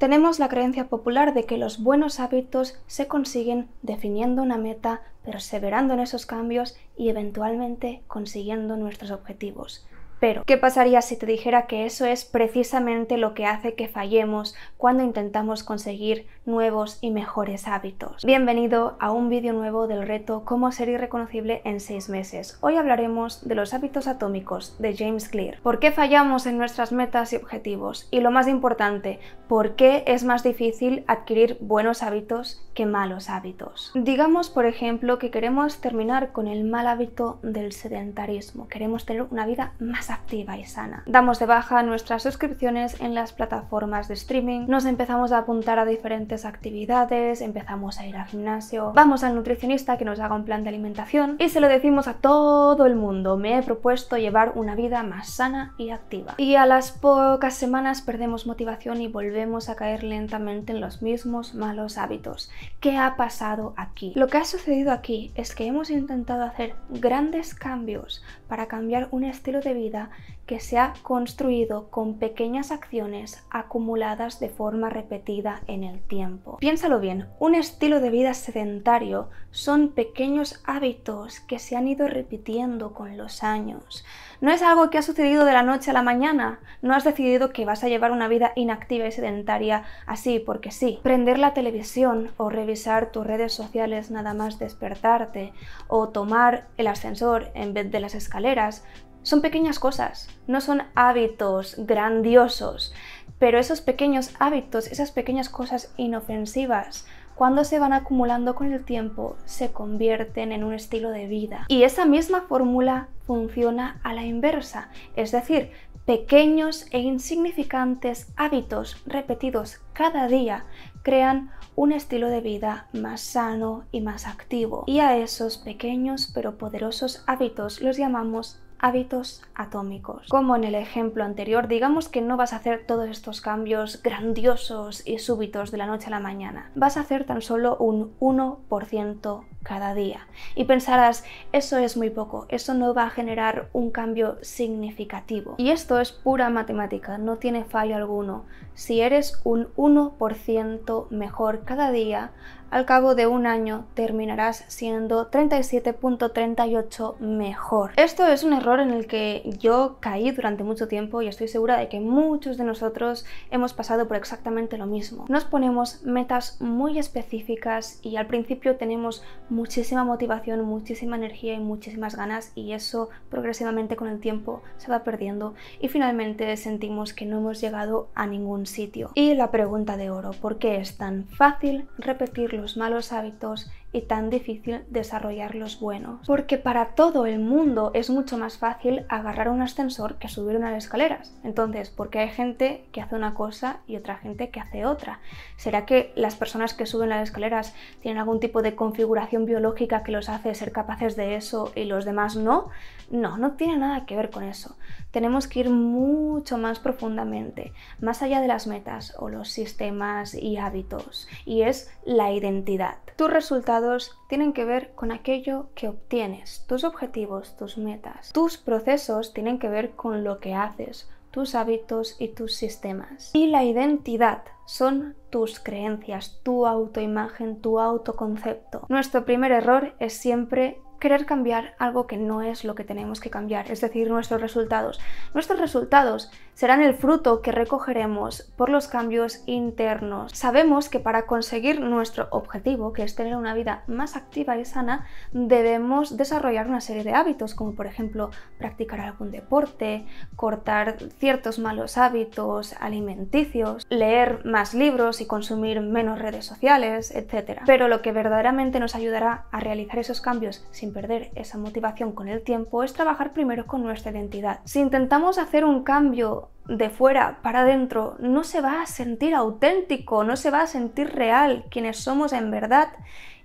Tenemos la creencia popular de que los buenos hábitos se consiguen definiendo una meta, perseverando en esos cambios y eventualmente consiguiendo nuestros objetivos. Pero, ¿qué pasaría si te dijera que eso es precisamente lo que hace que fallemos cuando intentamos conseguir nuevos y mejores hábitos? Bienvenido a un vídeo nuevo del reto Cómo ser irreconocible en 6 meses. Hoy hablaremos de los hábitos atómicos de James Clear. ¿Por qué fallamos en nuestras metas y objetivos? Y lo más importante, ¿por qué es más difícil adquirir buenos hábitos que malos hábitos? Digamos, por ejemplo, que queremos terminar con el mal hábito del sedentarismo. Queremos tener una vida más activa y sana. Damos de baja nuestras suscripciones en las plataformas de streaming, nos empezamos a apuntar a diferentes actividades, empezamos a ir al gimnasio, vamos al nutricionista que nos haga un plan de alimentación y se lo decimos a todo el mundo, me he propuesto llevar una vida más sana y activa. Y a las pocas semanas perdemos motivación y volvemos a caer lentamente en los mismos malos hábitos. ¿Qué ha pasado aquí? Lo que ha sucedido aquí es que hemos intentado hacer grandes cambios para cambiar un estilo de vida que se ha construido con pequeñas acciones acumuladas de forma repetida en el tiempo. Piénsalo bien, un estilo de vida sedentario son pequeños hábitos que se han ido repitiendo con los años. No es algo que ha sucedido de la noche a la mañana, no has decidido que vas a llevar una vida inactiva y sedentaria así porque sí. Prender la televisión o revisar tus redes sociales nada más despertarte o tomar el ascensor en vez de las escaleras son pequeñas cosas, no son hábitos grandiosos, pero esos pequeños hábitos, esas pequeñas cosas inofensivas, cuando se van acumulando con el tiempo, se convierten en un estilo de vida. Y esa misma fórmula funciona a la inversa, es decir, pequeños e insignificantes hábitos repetidos cada día crean un estilo de vida más sano y más activo. Y a esos pequeños pero poderosos hábitos los llamamos hábitos atómicos. Como en el ejemplo anterior, digamos que no vas a hacer todos estos cambios grandiosos y súbitos de la noche a la mañana. Vas a hacer tan solo un 1% cada día. Y pensarás, eso es muy poco, eso no va a generar un cambio significativo. Y esto es pura matemática, no tiene fallo alguno. Si eres un 1% mejor cada día, al cabo de un año terminarás siendo 37.38 mejor. Esto es un error en el que yo caí durante mucho tiempo y estoy segura de que muchos de nosotros hemos pasado por exactamente lo mismo. Nos ponemos metas muy específicas y al principio tenemos muchísima motivación, muchísima energía y muchísimas ganas y eso progresivamente con el tiempo se va perdiendo y finalmente sentimos que no hemos llegado a ningún sitio. Y la pregunta de oro, ¿por qué es tan fácil repetir los malos hábitos y tan difícil desarrollar los buenos. Porque para todo el mundo es mucho más fácil agarrar un ascensor que subir unas escaleras. Entonces, ¿por qué hay gente que hace una cosa y otra gente que hace otra? ¿Será que las personas que suben las escaleras tienen algún tipo de configuración biológica que los hace ser capaces de eso y los demás no? No, no tiene nada que ver con eso. Tenemos que ir mucho más profundamente, más allá de las metas o los sistemas y hábitos, y es la identidad. Tu resultado tienen que ver con aquello que obtienes, tus objetivos, tus metas. Tus procesos tienen que ver con lo que haces, tus hábitos y tus sistemas. Y la identidad son tus creencias, tu autoimagen, tu autoconcepto. Nuestro primer error es siempre querer cambiar algo que no es lo que tenemos que cambiar, es decir, nuestros resultados. Nuestros resultados serán el fruto que recogeremos por los cambios internos. Sabemos que para conseguir nuestro objetivo, que es tener una vida más activa y sana, debemos desarrollar una serie de hábitos, como por ejemplo practicar algún deporte, cortar ciertos malos hábitos alimenticios, leer más libros y consumir menos redes sociales, etc. Pero lo que verdaderamente nos ayudará a realizar esos cambios sin perder esa motivación con el tiempo es trabajar primero con nuestra identidad. Si intentamos hacer un cambio de fuera para adentro, no se va a sentir auténtico, no se va a sentir real quienes somos en verdad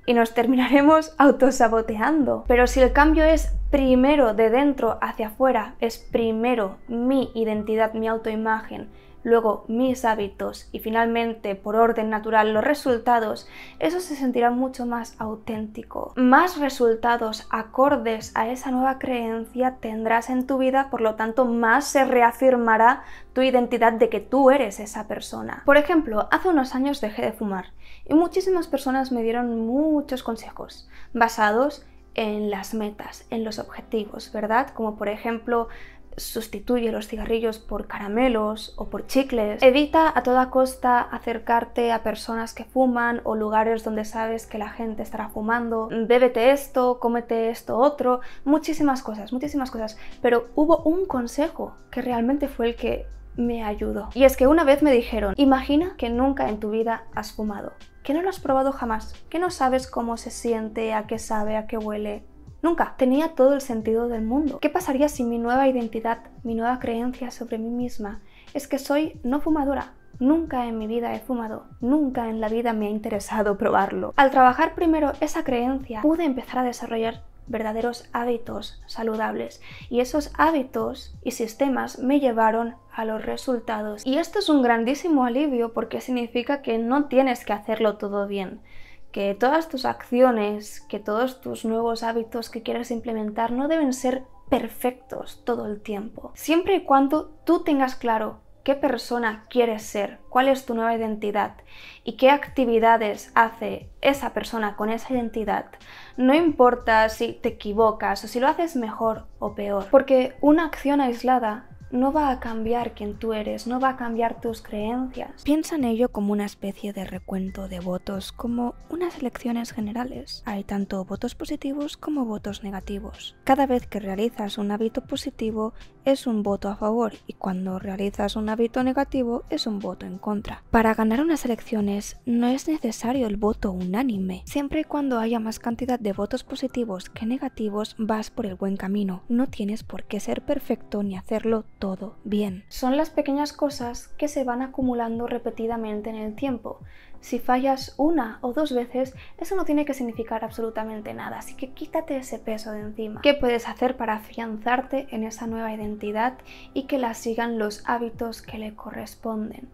y nos terminaremos autosaboteando. Pero si el cambio es primero de dentro hacia afuera, es primero mi identidad, mi autoimagen, luego mis hábitos y finalmente por orden natural los resultados, eso se sentirá mucho más auténtico. Más resultados acordes a esa nueva creencia tendrás en tu vida, por lo tanto más se reafirmará tu identidad de que tú eres esa persona. Por ejemplo, hace unos años dejé de fumar y muchísimas personas me dieron muchos consejos basados en las metas, en los objetivos, ¿verdad? Como por ejemplo, sustituye los cigarrillos por caramelos o por chicles. Evita a toda costa acercarte a personas que fuman o lugares donde sabes que la gente estará fumando. Bébete esto, cómete esto otro, muchísimas cosas, muchísimas cosas. Pero hubo un consejo que realmente fue el que me ayudó. Y es que una vez me dijeron, imagina que nunca en tu vida has fumado, que no lo has probado jamás, que no sabes cómo se siente, a qué sabe, a qué huele. Nunca. Tenía todo el sentido del mundo. ¿Qué pasaría si mi nueva identidad, mi nueva creencia sobre mí misma es que soy no fumadora? Nunca en mi vida he fumado, nunca en la vida me ha interesado probarlo. Al trabajar primero esa creencia, pude empezar a desarrollar verdaderos hábitos saludables y esos hábitos y sistemas me llevaron a los resultados. Y esto es un grandísimo alivio porque significa que no tienes que hacerlo todo bien, que todas tus acciones, que todos tus nuevos hábitos que quieras implementar no deben ser perfectos todo el tiempo. Siempre y cuando tú tengas claro qué persona quieres ser, cuál es tu nueva identidad y qué actividades hace esa persona con esa identidad, no importa si te equivocas o si lo haces mejor o peor, porque una acción aislada no va a cambiar quien tú eres, no va a cambiar tus creencias. Piensa en ello como una especie de recuento de votos, como unas elecciones generales. Hay tanto votos positivos como votos negativos. Cada vez que realizas un hábito positivo, es un voto a favor y cuando realizas un hábito negativo es un voto en contra. Para ganar unas elecciones no es necesario el voto unánime. Siempre y cuando haya más cantidad de votos positivos que negativos vas por el buen camino. No tienes por qué ser perfecto ni hacerlo todo bien. Son las pequeñas cosas que se van acumulando repetidamente en el tiempo si fallas una o dos veces, eso no tiene que significar absolutamente nada, así que quítate ese peso de encima. ¿Qué puedes hacer para afianzarte en esa nueva identidad y que la sigan los hábitos que le corresponden?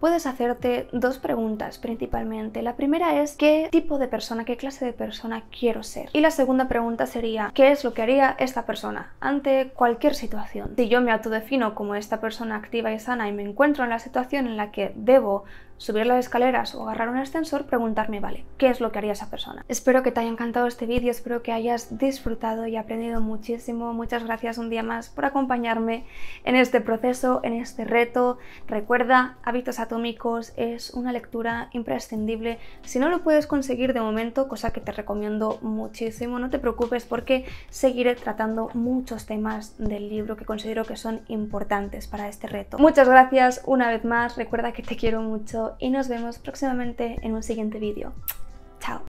puedes hacerte dos preguntas principalmente. La primera es ¿qué tipo de persona, qué clase de persona quiero ser? Y la segunda pregunta sería ¿qué es lo que haría esta persona ante cualquier situación? Si yo me autodefino como esta persona activa y sana y me encuentro en la situación en la que debo subir las escaleras o agarrar un ascensor, preguntarme, vale, ¿qué es lo que haría esa persona? Espero que te haya encantado este vídeo, espero que hayas disfrutado y aprendido muchísimo. Muchas gracias un día más por acompañarme en este proceso, en este reto. Recuerda, Hábitos Atómicos es una lectura imprescindible. Si no lo puedes conseguir de momento, cosa que te recomiendo muchísimo, no te preocupes porque seguiré tratando muchos temas del libro que considero que son importantes para este reto. Muchas gracias una vez más, recuerda que te quiero mucho y nos vemos próximamente en un siguiente vídeo. ¡Chao!